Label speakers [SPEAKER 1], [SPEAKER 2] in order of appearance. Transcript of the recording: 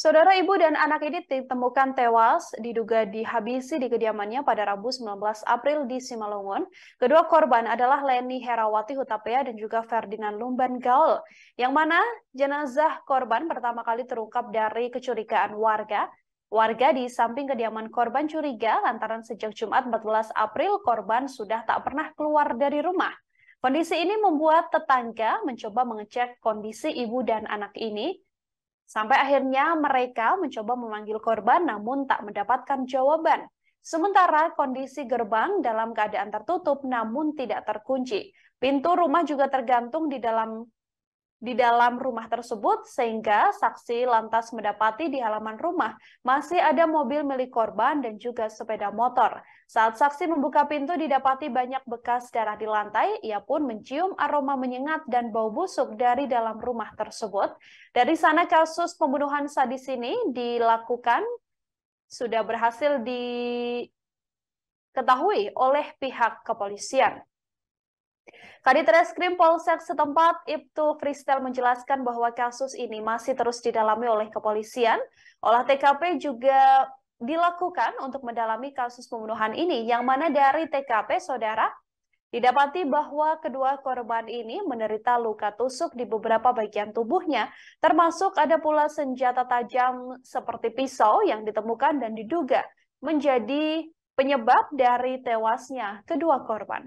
[SPEAKER 1] Saudara ibu dan anak ini ditemukan tewas diduga dihabisi di kediamannya pada Rabu 19 April di Simalungun. Kedua korban adalah Leni Herawati Hutapea dan juga Ferdinand Lumban Gaul, yang mana jenazah korban pertama kali terungkap dari kecurigaan warga. Warga di samping kediaman korban curiga lantaran sejak Jumat 14 April korban sudah tak pernah keluar dari rumah. Kondisi ini membuat tetangga mencoba mengecek kondisi ibu dan anak ini Sampai akhirnya mereka mencoba memanggil korban namun tak mendapatkan jawaban. Sementara kondisi gerbang dalam keadaan tertutup namun tidak terkunci. Pintu rumah juga tergantung di dalam di dalam rumah tersebut sehingga saksi lantas mendapati di halaman rumah masih ada mobil milik korban dan juga sepeda motor. Saat saksi membuka pintu didapati banyak bekas darah di lantai, ia pun mencium aroma menyengat dan bau busuk dari dalam rumah tersebut. Dari sana kasus pembunuhan sadis ini dilakukan sudah berhasil diketahui oleh pihak kepolisian. Kadit Reskrim Polsek setempat, Ibtu Fristel menjelaskan bahwa kasus ini masih terus didalami oleh kepolisian. Olah TKP juga dilakukan untuk mendalami kasus pembunuhan ini, yang mana dari TKP, saudara, Didapati bahwa kedua korban ini menderita luka tusuk di beberapa bagian tubuhnya, termasuk ada pula senjata tajam seperti pisau yang ditemukan dan diduga menjadi penyebab dari tewasnya kedua korban.